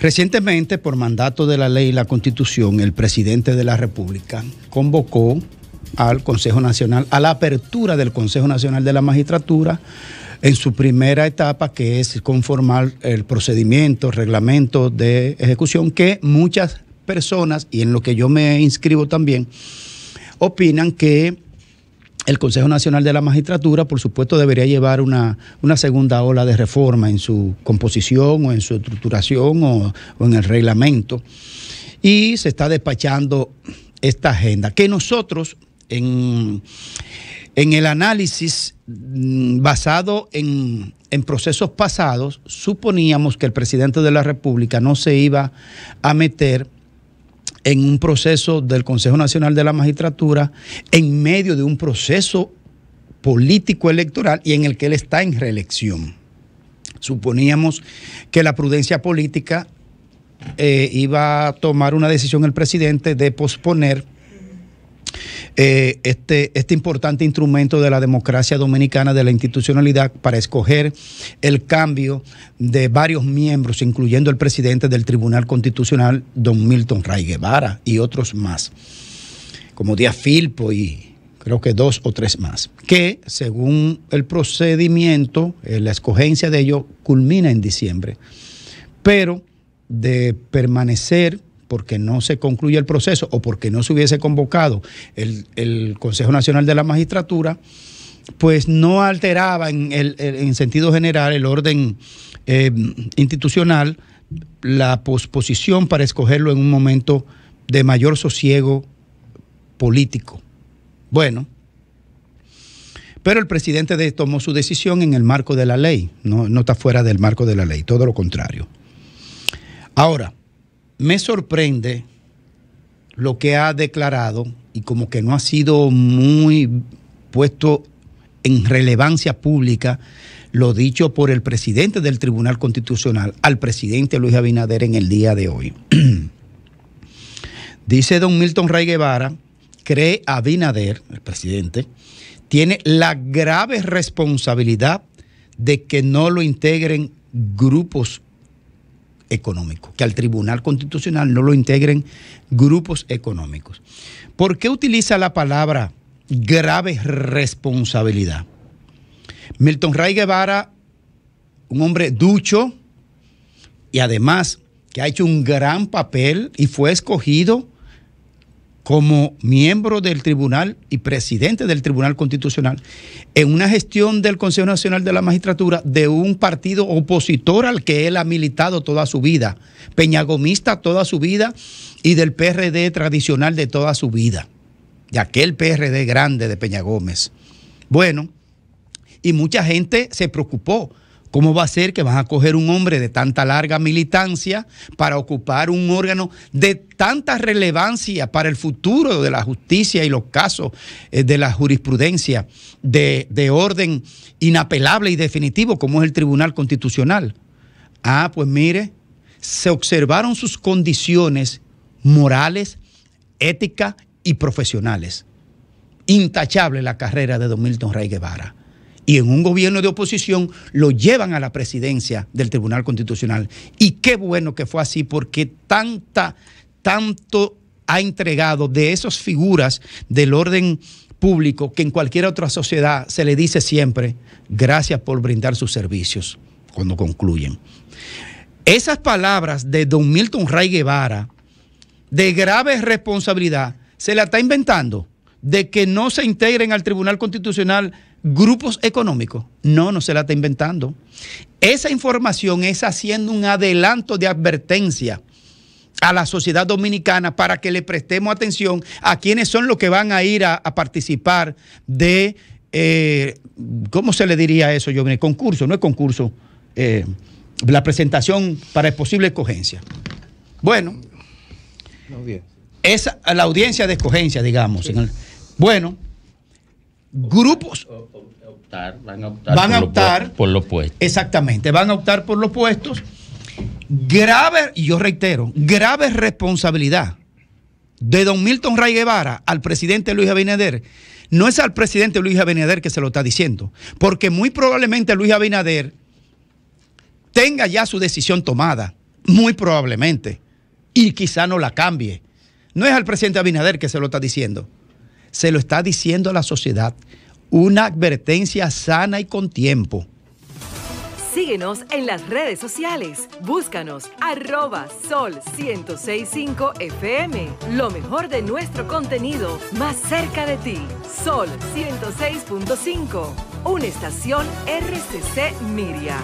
Recientemente, por mandato de la ley y la constitución, el presidente de la República convocó al Consejo Nacional, a la apertura del Consejo Nacional de la Magistratura en su primera etapa, que es conformar el procedimiento, reglamento de ejecución, que muchas personas, y en lo que yo me inscribo también, opinan que el Consejo Nacional de la Magistratura, por supuesto, debería llevar una, segunda ola de reforma en su composición o en su estructuración o, en el reglamento. Y se está despachando esta agenda, que nosotros en, el análisis mm, basado en, en procesos pasados, suponíamos que el presidente de la República no se iba a meter en un proceso del Consejo Nacional de la Magistratura, en medio de un proceso político electoral y en el que él está en reelección. Suponíamos que la prudencia política eh, iba a tomar una decisión el presidente de posponer eh, este, este importante instrumento de la democracia dominicana, de la institucionalidad, para escoger el cambio de varios miembros, incluyendo el presidente del Tribunal Constitucional, don Milton Ray Guevara, y otros más, como Díaz Filpo y creo que dos o tres más, que según el procedimiento, eh, la escogencia de ellos culmina en diciembre. Pero de permanecer porque no se concluye el proceso o porque no se hubiese convocado el, Consejo Nacional de la Magistratura, pues no alteraba en, sentido general el orden eh, institucional la posposición para escogerlo en un momento de mayor sosiego político. Bueno, pero el presidente tomó su decisión en el marco de la ley, no, no está fuera del marco de la ley, todo lo contrario. Ahora, me sorprende lo que ha declarado y como que no ha sido muy puesto en relevancia pública lo dicho por el presidente del Tribunal Constitucional al presidente Luis Abinader en el día de hoy. Dice don Milton Rey Guevara, cree Abinader, el presidente, tiene la grave responsabilidad de que no lo integren grupos económico, que al Tribunal Constitucional no lo integren grupos económicos. ¿Por qué utiliza la palabra grave responsabilidad? Milton Ray Guevara, un hombre ducho y además que ha hecho un gran papel y fue escogido como miembro del tribunal y presidente del Tribunal Constitucional en una gestión del Consejo Nacional de la Magistratura de un partido opositor al que él ha militado toda su vida, peñagomista toda su vida y del PRD tradicional de toda su vida, de aquel PRD grande de Peña Gómez. Bueno, y mucha gente se preocupó ¿Cómo va a ser que van a coger un hombre de tanta larga militancia para ocupar un órgano de tanta relevancia para el futuro de la justicia y los casos eh, de la jurisprudencia de, de orden inapelable y definitivo como es el Tribunal Constitucional? Ah, pues mire, se observaron sus condiciones morales, éticas y profesionales. Intachable la carrera de Don Milton Rey Guevara y en un gobierno de oposición lo llevan a la presidencia del Tribunal Constitucional. Y qué bueno que fue así porque tanta, tanto ha entregado de esas figuras del orden público que en cualquier otra sociedad se le dice siempre, gracias por brindar sus servicios cuando concluyen. Esas palabras de don Milton Ray Guevara, de grave responsabilidad, se la está inventando de que no se integren al Tribunal Constitucional grupos económicos. No, no se la está inventando. Esa información es haciendo un adelanto de advertencia a la sociedad dominicana para que le prestemos atención a quienes son los que van a ir a, participar de, eh, ¿cómo se le diría eso, yo Concurso, no es concurso, eh, la presentación para posible escogencia. Bueno, la audiencia, la audiencia de escogencia, digamos. bueno grupos van a optar, por los puestos. Exactamente, van a optar por los puestos. Grave, y yo reitero, grave responsabilidad de don Milton Ray Guevara al presidente Luis Abinader. No es al presidente Luis Abinader que se lo está diciendo, porque muy probablemente Luis Abinader tenga ya su decisión tomada, muy probablemente, y quizá no la cambie. No es al presidente Abinader que se lo está diciendo se lo está diciendo la sociedad. Una advertencia sana y con tiempo. Síguenos en las redes sociales. Búscanos arroba sol 1065 FM. Lo mejor de nuestro contenido más cerca de ti. Sol 106.5. Una estación RCC Miria.